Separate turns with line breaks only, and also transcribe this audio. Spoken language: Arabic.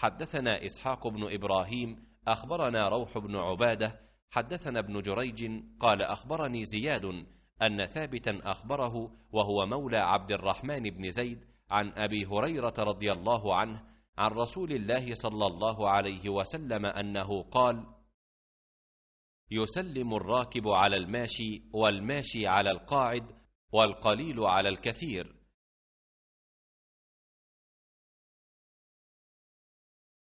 حدثنا إسحاق بن إبراهيم أخبرنا روح بن عبادة حدثنا ابن جريج قال أخبرني زياد أن ثابتا أخبره وهو مولى عبد الرحمن بن زيد عن أبي هريرة رضي الله عنه عن رسول الله صلى الله عليه وسلم أنه قال يسلم الراكب على الماشي والماشي على القاعد والقليل على الكثير